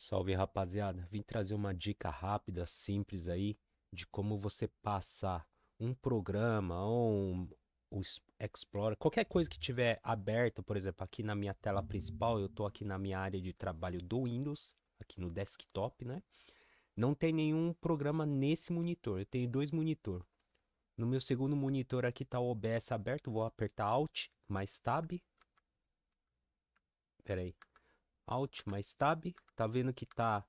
Salve rapaziada, vim trazer uma dica rápida, simples aí, de como você passar um programa ou um, o Explorer, qualquer coisa que tiver aberta, por exemplo, aqui na minha tela principal, eu estou aqui na minha área de trabalho do Windows, aqui no desktop, né? Não tem nenhum programa nesse monitor, eu tenho dois monitor. No meu segundo monitor aqui está o OBS aberto, vou apertar Alt mais Tab. Pera aí, Alt mais Tab, tá vendo que tá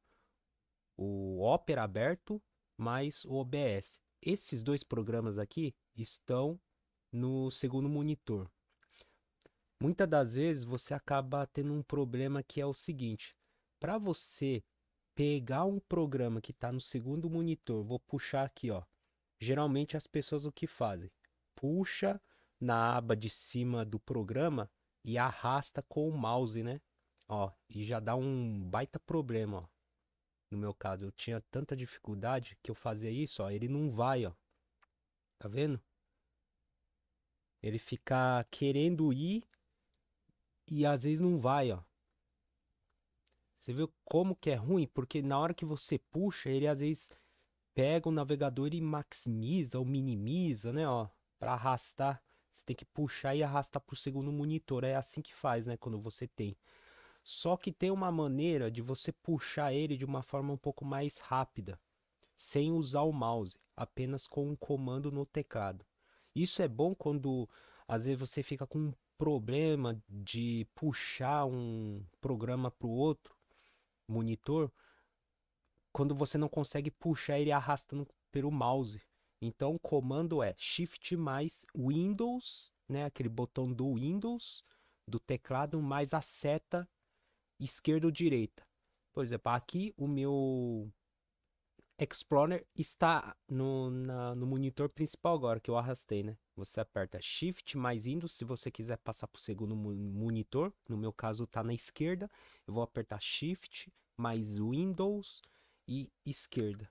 o Opera aberto mais o OBS. Esses dois programas aqui estão no segundo monitor. Muitas das vezes você acaba tendo um problema que é o seguinte: para você pegar um programa que está no segundo monitor, vou puxar aqui, ó. Geralmente as pessoas o que fazem? Puxa na aba de cima do programa e arrasta com o mouse, né? Ó, e já dá um baita problema, ó. No meu caso, eu tinha tanta dificuldade que eu fazia isso, ó, ele não vai, ó. Tá vendo? Ele fica querendo ir e às vezes não vai, ó. Você viu como que é ruim? Porque na hora que você puxa, ele às vezes pega o navegador e maximiza ou minimiza, né, ó, para arrastar. Você tem que puxar e arrastar pro segundo monitor. É assim que faz, né, quando você tem só que tem uma maneira de você puxar ele de uma forma um pouco mais rápida, sem usar o mouse, apenas com um comando no teclado. Isso é bom quando às vezes você fica com um problema de puxar um programa para o outro monitor, quando você não consegue puxar ele arrastando pelo mouse. Então o comando é Shift mais Windows, né, aquele botão do Windows do teclado mais a seta esquerda ou direita. Por exemplo, aqui o meu Explorer está no, na, no monitor principal agora que eu arrastei, né? Você aperta Shift mais Windows se você quiser passar para o segundo monitor. No meu caso está na esquerda. Eu vou apertar Shift mais Windows e esquerda.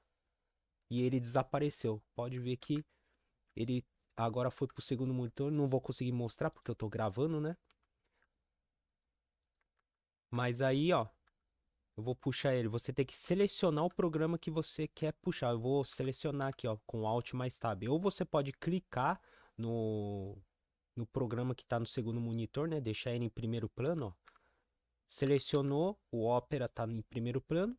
E ele desapareceu. Pode ver que ele agora foi para o segundo monitor. Não vou conseguir mostrar porque eu estou gravando, né? Mas aí, ó, eu vou puxar ele. Você tem que selecionar o programa que você quer puxar. Eu vou selecionar aqui, ó, com Alt mais Tab. Ou você pode clicar no, no programa que está no segundo monitor, né? Deixar ele em primeiro plano, ó. Selecionou, o Opera está em primeiro plano.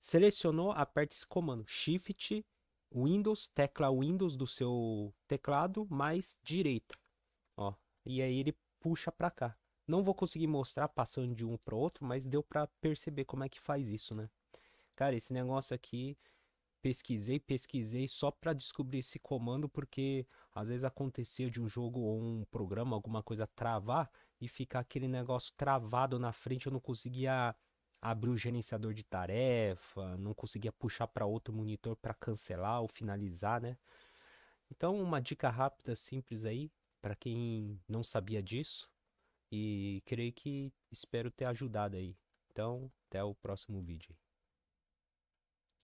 Selecionou, aperta esse comando, Shift, Windows, tecla Windows do seu teclado, mais direita, ó. E aí ele puxa para cá. Não vou conseguir mostrar passando de um para outro, mas deu para perceber como é que faz isso, né? Cara, esse negócio aqui, pesquisei, pesquisei só para descobrir esse comando, porque às vezes acontecia de um jogo ou um programa, alguma coisa travar e ficar aquele negócio travado na frente, eu não conseguia abrir o gerenciador de tarefa, não conseguia puxar para outro monitor para cancelar ou finalizar, né? Então, uma dica rápida, simples aí, para quem não sabia disso, e creio que espero ter ajudado aí. Então, até o próximo vídeo.